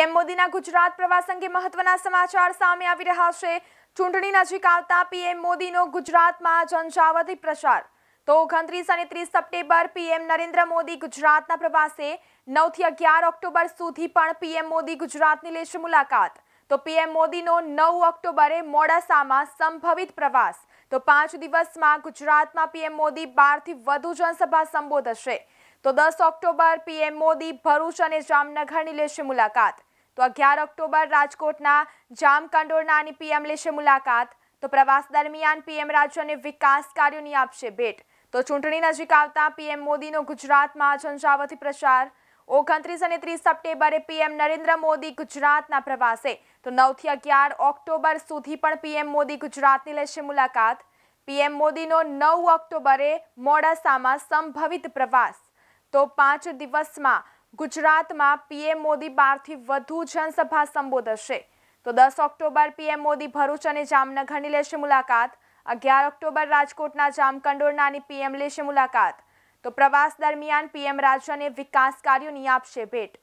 PM મોદીના ગુજરાત પ્રવાસ અંગે મહત્વના સમાચાર સામે આવી રહ્યા છે ચૂંટણી નજીક આવતા પીએમ મોદીનો ગુજરાતમાં જનજાવતી પ્રચાર તો ઓગણત્રીસ અને ત્રીસ સપ્ટેમ્બર પીએમ નરેન્દ્ર મોદી ગુજરાતના પ્રવાસે નવથી અગિયાર ઓક્ટોબર સુધી પણ પીએમ મોદી ગુજરાતની લેશે મુલાકાત તો પીએમ મોદીનો નવ ઓક્ટોબરે મોડાસામાં સંભવિત પ્રવાસ તો પાંચ દિવસમાં ગુજરાતમાં પીએમ મોદી બારથી વધુ જનસભા સંબોધશે તો દસ ઓક્ટોબર પીએમ મોદી ભરૂચ અને જામનગરની લેશે મુલાકાત તો અગિયાર ઓક્ટોબર રાજકોટના જામકંડોરનાની પીએમ લેશે મુલાકાત તો પ્રવાસ દરમિયાન પીએમ રાજ્યોને વિકાસ કાર્યોની આપશે ભેટ તો ચૂંટણી નજીક આવતા પીએમ મોદીનો ગુજરાતમાં ઝંઝાવતી પ્રચાર ઓગણત્રીસ અને ત્રીસ સપ્ટેમ્બરે પીએમ નરેન્દ્ર મોદી ગુજરાતના પ્રવાસે તો નવથી અગિયાર ઓક્ટોબર સુધી પણ પીએમ મોદી ગુજરાતની લેશે મુલાકાત પીએમ મોદીનો નવ ઓક્ટોબરે મોડાસામાં સંભવિત પ્રવાસ તો પાંચ દિવસમાં ગુજરાતમાં પીએમ મોદી બારથી વધુ જનસભા સંબોધશે તો દસ ઓક્ટોબર પીએમ મોદી ભરૂચ અને જામનગરની લેશે મુલાકાત અગિયાર ઓક્ટોબર રાજકોટના જામકંડોરનાની પીએમ લેશે મુલાકાત તો પ્રવાસ દરમિયાન પીએમ રાજ્યને વિકાસ કાર્યોની આપશે ભેટ